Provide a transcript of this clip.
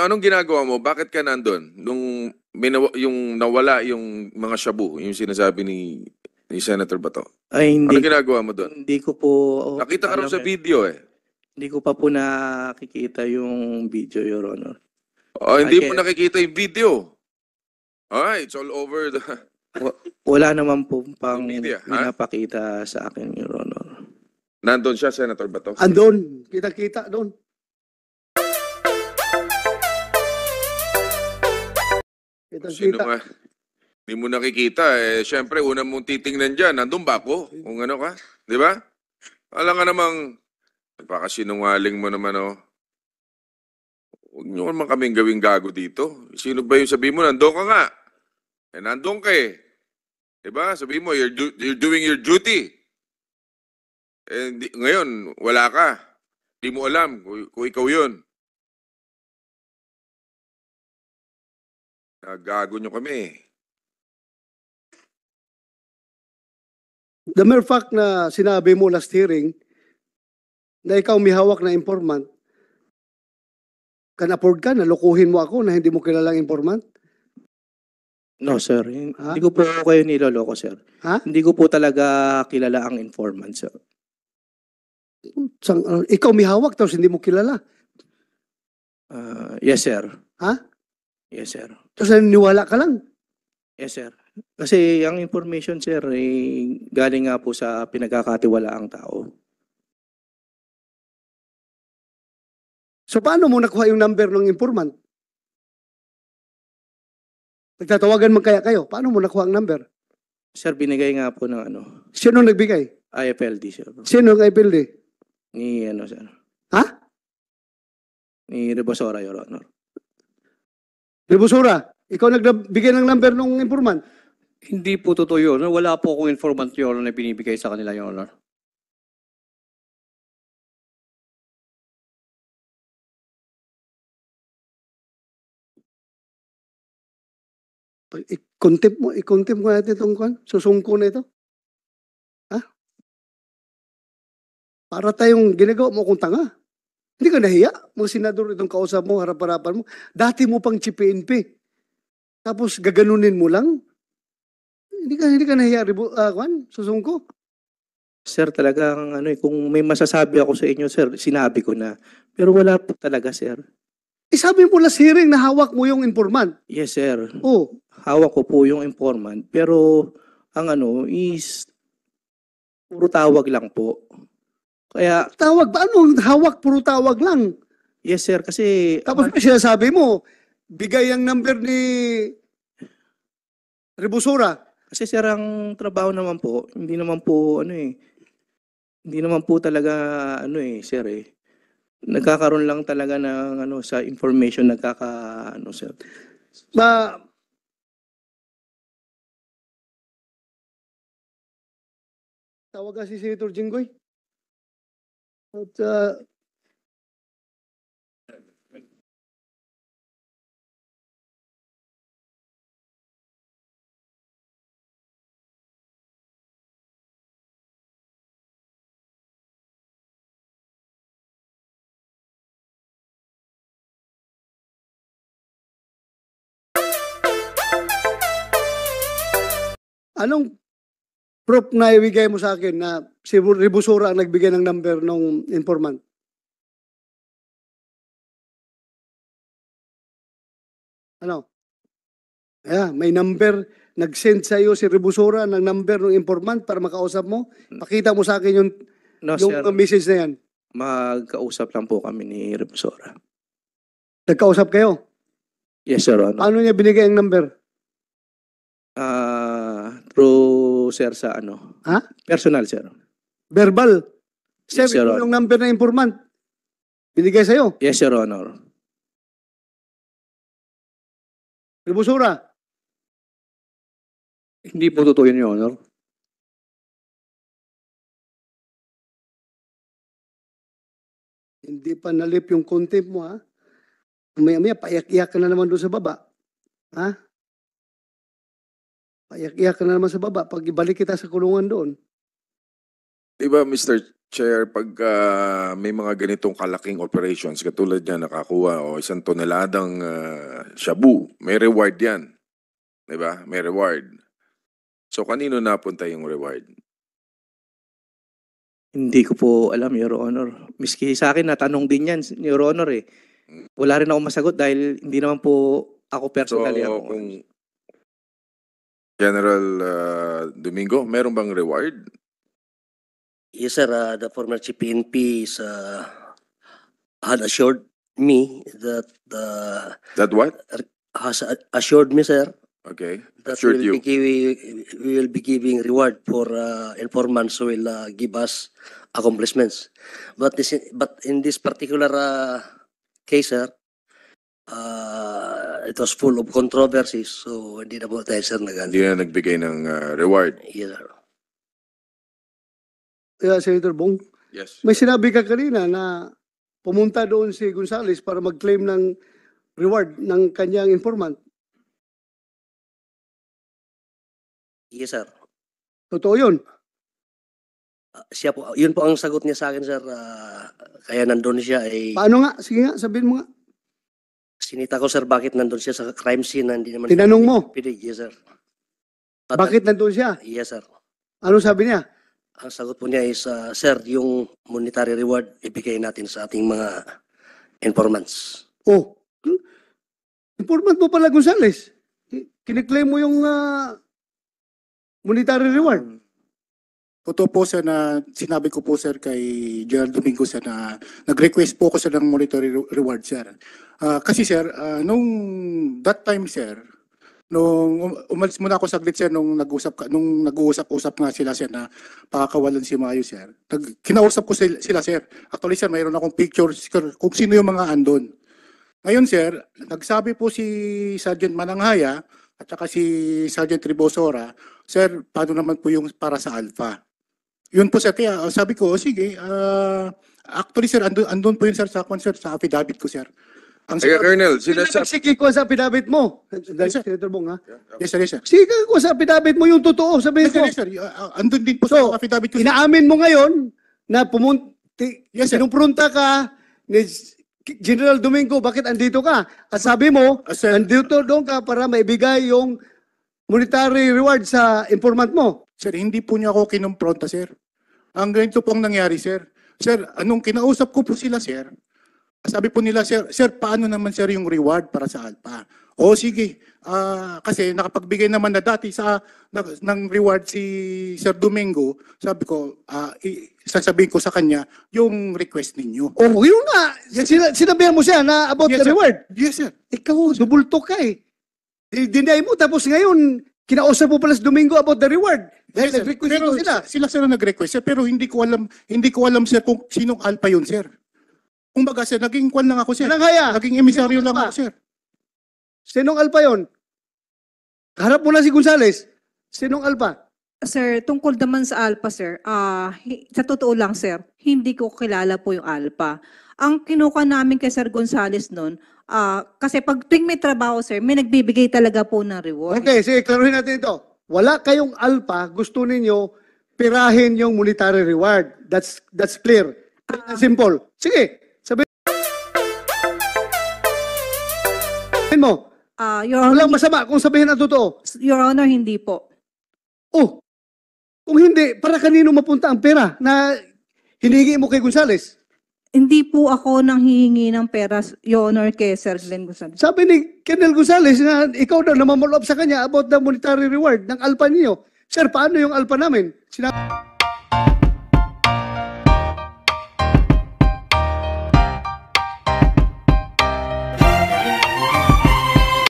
ngayon, anong ginagawa mo? Bakit ka nandun? Nung minaw- yung nawala yung mga shabu, yung sinasabi ni, ni Senator Bato. Ay, hindi, Anong ginagawa mo doon? hindi ko po... Nakita ka rin sa eh. video eh. Hindi ko pa po nakikita yung video, Your Honor. Oh, hindi mo nakikita yung video. Alright, it's all over the... Wa- Wala naman po pang Media, pinapakita sa akin, Your Honor. Nandun siya, Senator Bato. Andon, kita-kita doon. Kitang Sino kita. ba? Hindi mo nakikita eh. Siyempre, una mong titingnan dyan, nandun ba ako? Kung ano ka, di ba? Alam ka namang, sinungaling mo naman oh. Huwag nyo naman kaming gawing gago dito. Sino ba yung sabi mo, nandun ka nga? Eh, nandun ka eh. Di ba? Sabi mo, you're, do- you're doing your duty. Eh, di- ngayon, wala ka. Hindi mo alam kung, kung ikaw yun. Nagago nyo kami. The mere fact na sinabi mo last hearing na ikaw may hawak na informant, can afford ka, nalukuhin mo ako na hindi mo kilalang informant? No, sir. Ha? Hindi ko po kayo niloloko, sir. Ha? Hindi ko po talaga kilala ang informant, sir. Sang, uh, ikaw may hawak tapos hindi mo kilala. Uh, yes, sir. Ha? Yes, sir. Tapos naniniwala ka lang. Yes, sir. Kasi ang information, sir, eh, galing nga po sa pinagkakatiwalaang tao. So paano mo nakuha yung number ng informant? Nagtatawagan man kaya kayo? Paano mo nakuha ang number? Sir, binigay nga po ng ano, Sino nagbigay? IFLD, sir. Sino ang IPLD? Ni, ano, sir. Ha? Ni Rebasora, Your Honor. Rebusura, ikaw nagbigay ng number ng informant. Hindi po totoo yun. Wala po akong informant, Your na binibigay sa kanila, yung Honor. I-contempt mo, i mo natin itong kwan. Susungko na ito. Ha? Para tayong ginagawa mo kung tanga. Hindi ka nahiya? Mga senador, itong kausap mo, harap-harapan mo. Dati mo pang si PNP. Tapos gaganunin mo lang? Hindi ka, hindi ka nahiya, Ribo, uh, ah, Juan, susungko. Sir, talagang ano, eh, kung may masasabi ako sa inyo, sir, sinabi ko na. Pero wala po talaga, sir. Eh, sabi mo last hearing na hawak mo yung informant. Yes, sir. Oh. Hawak ko po yung informant. Pero ang ano is puro tawag lang po. Kaya tawag ba? Anong hawak? Puro tawag lang. Yes, sir. Kasi... Tapos may sinasabi mo, bigay ang number ni Rebusura. Kasi sir, ang trabaho naman po, hindi naman po, ano eh, hindi naman po talaga, ano eh, sir eh, nagkakaroon lang talaga ng, ano, sa information, nagkaka, ano, sir. Ba, Tawag ka si Senator Jinggoy? But, uh, anong proof na ibigay mo sa akin na si Ribusura ang nagbigay ng number ng informant? Ano? Yeah, may number. Nag-send sa iyo si Ribusura ng number ng informant para makausap mo. Pakita mo sa akin yung, no, yung sir. message na yan. Magkausap lang po kami ni Ribusura. Nagkausap kayo? Yes, sir. Ano, ano niya binigay ang number? Uh, through po, sir, sa ano. Ha? Personal, sir. Verbal. Sir, Yes, Sir, yung number na informant. Binigay sa'yo. Yes, Your Honor. Tribusura. Hindi po totoo yun, Your Honor. Hindi pa nalip yung content mo, ha? Maya-maya, paiyak-iyak ka na naman doon sa baba. Ha? Iyak-iyak ka na naman sa baba pag ibalik kita sa kulungan doon. Di ba, Mr. Chair, pag ah, may mga ganitong kalaking operations, katulad niya nakakuha o isang toneladang ah, shabu, may reward yan. Di ba? May reward. So, kanino napunta yung reward? Hindi ko po alam, Your Honor. Miski sa akin, natanong din yan, Your Honor eh. Mm. Wala rin ako masagot dahil hindi naman po ako So, personally. ako. kung General uh, Domingo, meron bang reward? Yes, sir. Uh, the former chief PNP is, uh, had assured me that uh, That what? has assured me, sir, Okay. that Assured we'll, Be you. giving, we will be giving reward for uh, informants who will uh, give us accomplishments. But this, but in this particular uh, case, sir, uh, it was full of controversies. So, hindi na po tayo, sir, nag Hindi na nagbigay ng ah, reward. Yes, sir. Kaya, Senator Bong, Yes. may sinabi ka kanina na pumunta doon si Gonzales para mag-claim ng reward ng kanyang informant. Yes, sir. Totoo yun. Ah, siya po, yun po ang sagot niya sa akin, sir. Ah, kaya nandun siya ay eh. Paano nga? Sige nga, sabihin mo nga. Sinita ko, sir, bakit nandun siya sa crime scene na hindi naman... Tinanong mo? Pinig, yes, sir. But, Bakit nandun siya? Yes, sir. Ano sabi niya? Ang sagot po niya is, uh, sir, yung monetary reward ibigay natin sa ating mga informants. Oh, hmm? informant mo pala, Gonzales. Kiniklaim mo yung ah, monetary reward. Hmm. Totoo po sir na sinabi ko po sir kay Gerald Domingo sir na nag-request po ko sir ng monetary reward sir. Uh, kasi sir, uh, nung that time sir, nung um, umalis muna ako saglit sir nung nag-usap nung nag-uusap-usap nga sila sir na pakakawalan si Mayo sir. Nag, kinausap ko sila, sila sir. Actually sir, mayroon akong pictures kung sino yung mga andon. Ngayon sir, nagsabi po si Sergeant Mananghaya at saka si Sergeant Ribosora, sir, paano naman po yung para sa Alpha? Yun po sir, kaya ah, sabi ko, oh, sige, uh, actually sir, andun, andun po yun sir sa, sir, sa affidavit ko sir. Ang sir, Colonel, sila sa... Sige ko sa pinabit mo. Yes, sir. Bong, ha? Yes, sir, yes, sir. Sige ko sa pinabit mo yung totoo, sabi yes, ko. Yes, sir, uh, andun din po so, sa pinabit ko. Inaamin mo ngayon na pumunta, yes, sinumprunta ka ni General Domingo, bakit andito ka? At sabi mo, uh, andito doon ka para maibigay yung monetary reward sa informant mo. Sir, hindi po niya ako kinumpronta, sir. Ang ganito pong nangyari, sir. Sir, anong kinausap ko po sila, sir? Sabi po nila, sir, sir, paano naman, sir, yung reward para sa Alpha? O sige, uh, kasi nakapagbigay naman na dati sa, na, ng reward si Sir Domingo, sabi ko, uh, sasabihin ko sa kanya, yung request ninyo. Oh, yun nga. Sina, sinabihan mo siya na about yes, the sir. reward. Yes, sir. Ikaw, dubulto ka eh. Deny mo, tapos ngayon, Kinausap po pala si Domingo about the reward. Yes, Nag-request pero sila. Sila sila nag-request sir, pero hindi ko alam hindi ko alam sir kung sinong alpha yun sir. Kumbaga sir, naging kwan lang ako sir. Walang haya. Naging emisaryo Sinong lang ako sir. Sinong alpa yon? Harap mo na si Gonzales. Sinong alpa? Sir, tungkol naman sa Alpha, sir, ah, sa totoo lang, sir, hindi ko kilala po yung Alpha. Ang kinuha namin kay Sir Gonzales noon, ah, kasi pag tuwing may trabaho, sir, may nagbibigay talaga po ng reward. Okay, sige, klaruhin natin ito. Wala kayong alpha, gusto ninyo pirahin yung monetary reward. That's that's clear. Plain ah. simple. Sige, sabihin mo. Ah, Your Honor, Walang masama kung sabihin ang totoo. Your Honor, hindi po. Oh, kung hindi, para kanino mapunta ang pera na hiningi mo kay Gonzales? Hindi po ako nang hihingi ng pera, Your Honor, kay Sir Glenn Gonzales. Sabi ni Colonel Gonzales na ikaw daw namamolob sa kanya about the monetary reward ng alpa niyo. Sir, paano yung alpa namin? Sinabi